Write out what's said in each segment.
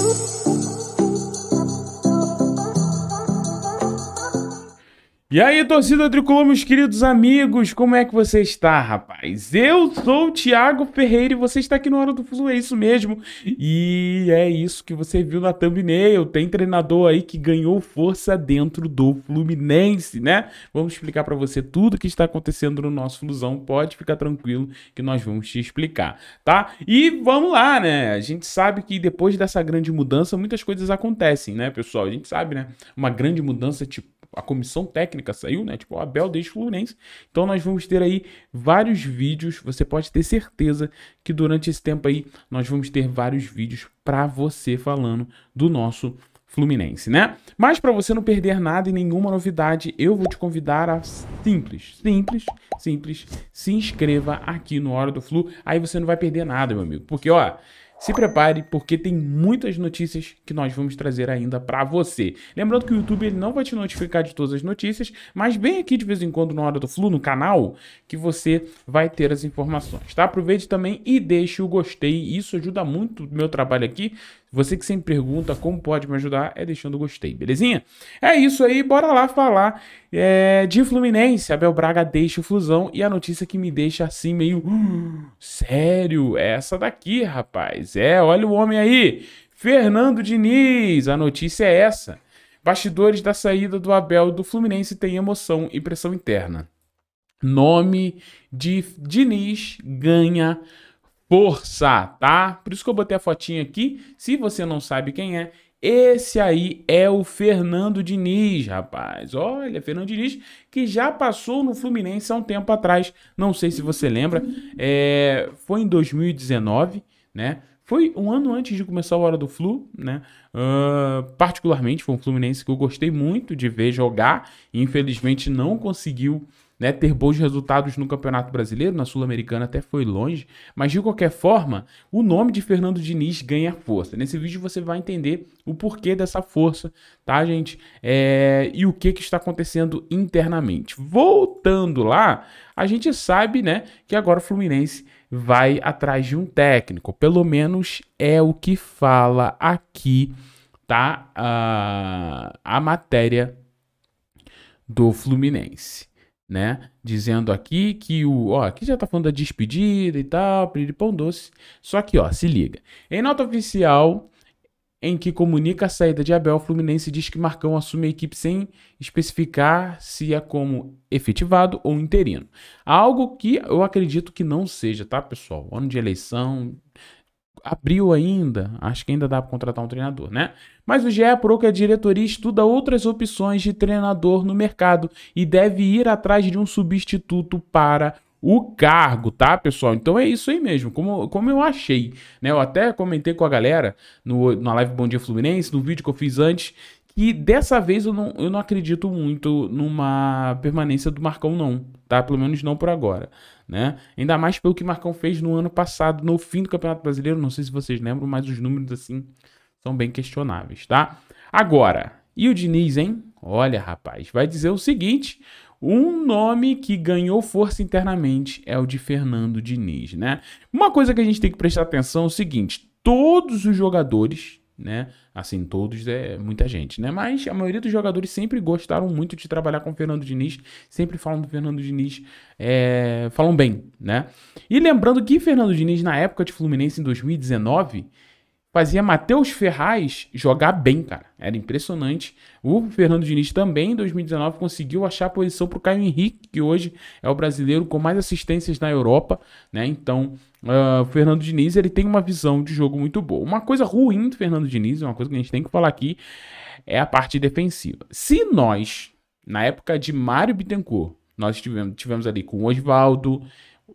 Música E aí, torcida tricolor, meus queridos amigos, como é que você está, rapaz? Eu sou o Thiago Ferreira e você está aqui no Hora do Fuso, é isso mesmo. E é isso que você viu na thumbnail. Tem treinador aí que ganhou força dentro do Fluminense, né? Vamos explicar para você tudo que está acontecendo no nosso Flusão. Pode ficar tranquilo que nós vamos te explicar, tá? E vamos lá, né? A gente sabe que depois dessa grande mudança, muitas coisas acontecem, né, pessoal? A gente sabe, né? Uma grande mudança tipo a comissão técnica saiu, né? Tipo, o Abel deixa o Fluminense. Então nós vamos ter aí vários vídeos. Você pode ter certeza que durante esse tempo aí nós vamos ter vários vídeos para você falando do nosso Fluminense, né? Mas para você não perder nada e nenhuma novidade, eu vou te convidar a simples, simples, simples, se inscreva aqui no Hora do Flu. Aí você não vai perder nada, meu amigo. Porque, ó, se prepare porque tem muitas notícias que nós vamos trazer ainda para você. Lembrando que o YouTube ele não vai te notificar de todas as notícias, mas bem aqui de vez em quando na hora do flu no canal que você vai ter as informações, tá? Aproveite também e deixe o gostei, isso ajuda muito o meu trabalho aqui. Você que sempre pergunta como pode me ajudar é deixando o gostei, belezinha? É isso aí, bora lá falar é, de Fluminense. Abel Braga deixa o Flusão e a notícia que me deixa assim meio. Hum, sério, é essa daqui, rapaz. É, olha o homem aí. Fernando Diniz, a notícia é essa. Bastidores da saída do Abel do Fluminense tem emoção e pressão interna. Nome de Diniz ganha força, tá? Por isso que eu botei a fotinha aqui. Se você não sabe quem é, esse aí é o Fernando Diniz, rapaz. Olha, Fernando Diniz que já passou no Fluminense há um tempo atrás. Não sei se você lembra, é... foi em 2019, né? Foi um ano antes de começar a Hora do Flu, né? Uh, particularmente foi um Fluminense que eu gostei muito de ver jogar. Infelizmente não conseguiu né, ter bons resultados no Campeonato Brasileiro, na Sul-Americana até foi longe, mas de qualquer forma, o nome de Fernando Diniz ganha força. Nesse vídeo você vai entender o porquê dessa força, tá, gente? É... E o que, que está acontecendo internamente. Voltando lá, a gente sabe, né, que agora o Fluminense vai atrás de um técnico, pelo menos é o que fala aqui, tá? Uh, a matéria do Fluminense né? Dizendo aqui que o, ó, aqui já tá falando da despedida e tal, pão doce. Só que, ó, se liga. Em nota oficial em que comunica a saída de Abel, Fluminense diz que Marcão assume a equipe sem especificar se é como efetivado ou interino. Algo que eu acredito que não seja, tá, pessoal? Ano de eleição, abriu ainda, acho que ainda dá para contratar um treinador, né? Mas o GE apurou que a diretoria estuda outras opções de treinador no mercado e deve ir atrás de um substituto para o cargo, tá, pessoal? Então é isso aí mesmo, como, como eu achei, né? Eu até comentei com a galera no, na live Bom Dia Fluminense, no vídeo que eu fiz antes, que dessa vez eu não, eu não acredito muito numa permanência do Marcão, não. Tá? Pelo menos não por agora. Né? Ainda mais pelo que Marcão fez no ano passado, no fim do Campeonato Brasileiro. Não sei se vocês lembram, mas os números assim são bem questionáveis. tá? Agora, e o Diniz, hein? Olha, rapaz, vai dizer o seguinte: um nome que ganhou força internamente é o de Fernando Diniz, né? Uma coisa que a gente tem que prestar atenção é o seguinte: todos os jogadores né? Assim, todos é muita gente, né? Mas a maioria dos jogadores sempre gostaram muito de trabalhar com o Fernando Diniz, sempre falam do Fernando Diniz, é, falam bem, né? E lembrando que Fernando Diniz, na época de Fluminense em 2019, fazia Matheus Ferraz jogar bem, cara. Era impressionante. O Fernando Diniz também, em 2019, conseguiu achar a posição para o Caio Henrique, que hoje é o brasileiro com mais assistências na Europa, né? Então, uh, o Fernando Diniz ele tem uma visão de jogo muito boa. Uma coisa ruim do Fernando Diniz, uma coisa que a gente tem que falar aqui, é a parte defensiva. Se nós, na época de Mário Bittencourt, nós tivemos, tivemos ali com Oswaldo,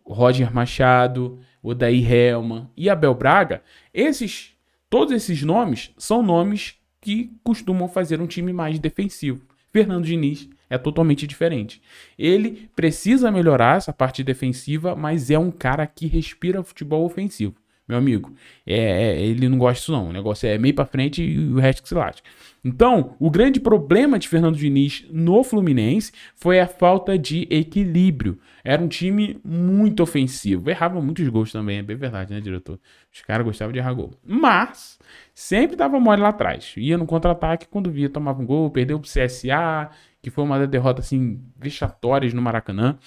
Roger Machado, Odair Helman e Abel Braga, esses Todos esses nomes são nomes que costumam fazer um time mais defensivo. Fernando Diniz é totalmente diferente. Ele precisa melhorar essa parte defensiva, mas é um cara que respira futebol ofensivo meu amigo, é, é, ele não gosta disso não. O negócio é meio para frente e o resto que se late. Então, o grande problema de Fernando Diniz no Fluminense foi a falta de equilíbrio. Era um time muito ofensivo. Errava muitos gols também, é bem verdade, né, diretor? Os caras gostavam de errar gol. Mas, sempre dava mole lá atrás. Ia no contra-ataque, quando via, tomava um gol, perdeu pro CSA, que foi uma derrota, assim, vexatórias no Maracanã.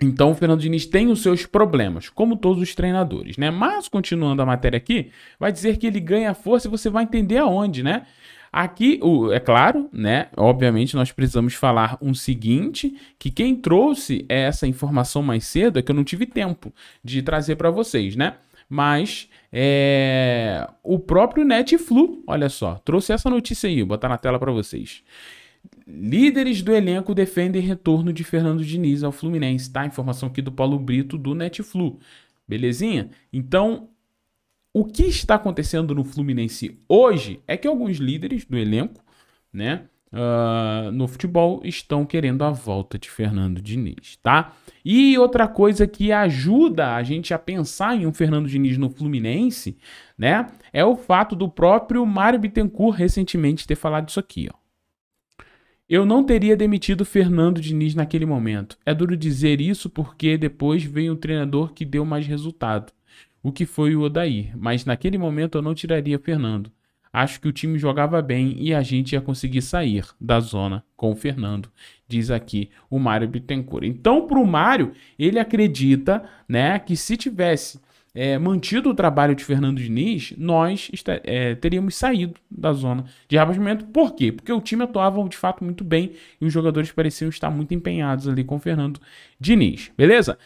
Então, o Fernando Diniz tem os seus problemas, como todos os treinadores, né? Mas, continuando a matéria aqui, vai dizer que ele ganha força e você vai entender aonde, né? Aqui, é claro, né? Obviamente, nós precisamos falar um seguinte: que quem trouxe essa informação mais cedo é que eu não tive tempo de trazer para vocês, né? Mas é, o próprio Netflu, olha só, trouxe essa notícia aí, vou botar na tela para vocês. Líderes do elenco defendem retorno de Fernando Diniz ao Fluminense, tá? Informação aqui do Paulo Brito do Netflu. Belezinha? Então, o que está acontecendo no Fluminense hoje é que alguns líderes do elenco, né, uh, no futebol estão querendo a volta de Fernando Diniz, tá? E outra coisa que ajuda a gente a pensar em um Fernando Diniz no Fluminense, né, é o fato do próprio Mário Bittencourt recentemente ter falado isso aqui, ó. Eu não teria demitido Fernando Diniz naquele momento. É duro dizer isso porque depois veio um treinador que deu mais resultado, o que foi o Odair, mas naquele momento eu não tiraria Fernando. Acho que o time jogava bem e a gente ia conseguir sair da zona com o Fernando, diz aqui o Mário Bittencourt. Então, para o Mário, ele acredita né, que se tivesse é, mantido o trabalho de Fernando Diniz, nós é, teríamos saído da zona de rebaixamento. Por quê? Porque o time atuava de fato muito bem e os jogadores pareciam estar muito empenhados ali com o Fernando Diniz, beleza?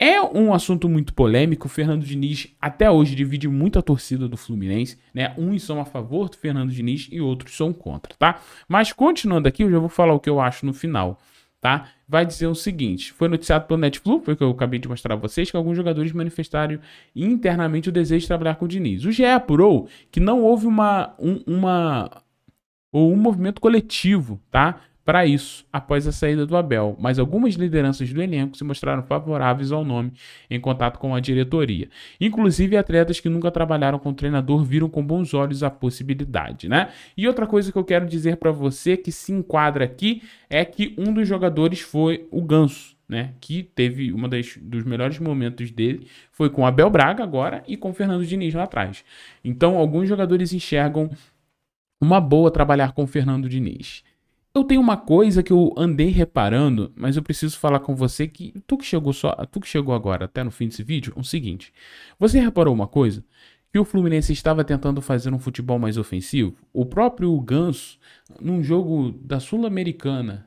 É um assunto muito polêmico. O Fernando Diniz até hoje divide muito a torcida do Fluminense, né? Uns são a favor do Fernando Diniz e outros são contra, tá? Mas continuando aqui, eu já vou falar o que eu acho no final tá? Vai dizer o seguinte: foi noticiado pelo Netflix foi o que eu acabei de mostrar a vocês, que alguns jogadores manifestaram internamente o desejo de trabalhar com o Diniz. O GE apurou que não houve uma, um, uma ou um movimento coletivo, tá? para isso após a saída do Abel, mas algumas lideranças do elenco se mostraram favoráveis ao nome em contato com a diretoria. Inclusive, atletas que nunca trabalharam com o treinador viram com bons olhos a possibilidade, né? E outra coisa que eu quero dizer para você que se enquadra aqui é que um dos jogadores foi o Ganso. Né, que teve um dos melhores momentos dele foi com Abel Braga agora e com Fernando Diniz lá atrás. Então, alguns jogadores enxergam uma boa trabalhar com Fernando Diniz. Eu tenho uma coisa que eu andei reparando, mas eu preciso falar com você que tu que chegou só, tu que chegou agora até no fim desse vídeo, é o seguinte. Você reparou uma coisa? que o Fluminense estava tentando fazer um futebol mais ofensivo. O próprio Ganso, num jogo da Sul-Americana,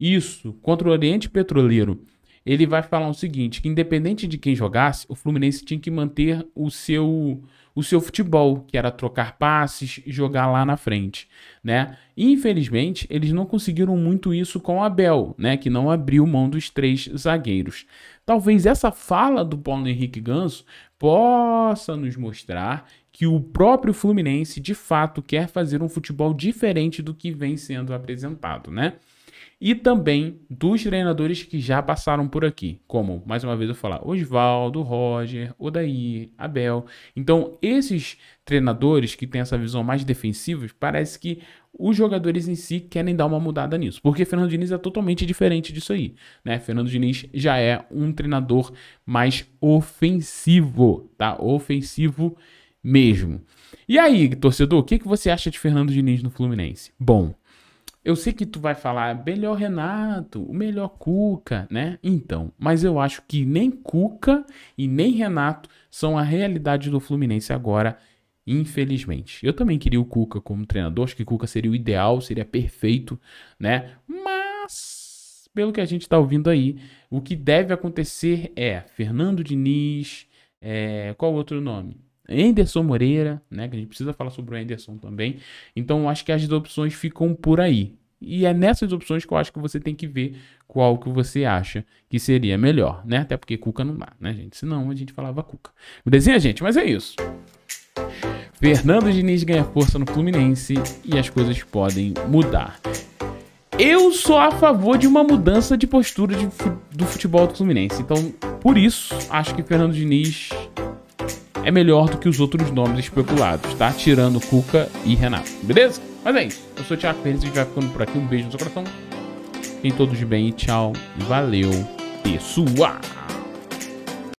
isso, contra o Oriente Petroleiro, ele vai falar o seguinte, que independente de quem jogasse, o Fluminense tinha que manter o seu o seu futebol, que era trocar passes e jogar lá na frente, né? Infelizmente, eles não conseguiram muito isso com o Abel, né, que não abriu mão dos três zagueiros. Talvez essa fala do Paulo Henrique Ganso possa nos mostrar que o próprio Fluminense de fato quer fazer um futebol diferente do que vem sendo apresentado, né? e também dos treinadores que já passaram por aqui, como, mais uma vez eu falar, Oswaldo, Roger, Odair, Abel. Então, esses treinadores que têm essa visão mais defensiva, parece que os jogadores em si querem dar uma mudada nisso, porque Fernando Diniz é totalmente diferente disso aí, né? Fernando Diniz já é um treinador mais ofensivo, tá? Ofensivo mesmo. E aí, torcedor, o que, que você acha de Fernando Diniz no Fluminense? Bom, eu sei que tu vai falar melhor Renato, o melhor Cuca, né? Então, mas eu acho que nem Cuca e nem Renato são a realidade do Fluminense agora, infelizmente. Eu também queria o Cuca como treinador, acho que Cuca seria o ideal, seria perfeito, né? Mas pelo que a gente está ouvindo aí, o que deve acontecer é Fernando Diniz, é, qual outro nome? Enderson Moreira, né? Que a gente precisa falar sobre o Enderson também. Então, acho que as opções ficam por aí. E é nessas opções que eu acho que você tem que ver qual que você acha que seria melhor, né? Até porque Cuca não dá, né, gente? Senão a gente falava Cuca. Belezinha, gente? Mas é isso. Fernando Diniz ganha força no Fluminense e as coisas podem mudar. Eu sou a favor de uma mudança de postura de, do futebol do Fluminense. Então, por isso, acho que Fernando Diniz é melhor do que os outros nomes especulados, tá? Tirando Cuca e Renato, beleza? Mas é isso. Eu sou o Thiago Pérez e a gente vai ficando por aqui. Um beijo no seu coração. Fiquem todos bem e tchau. Valeu, pessoal!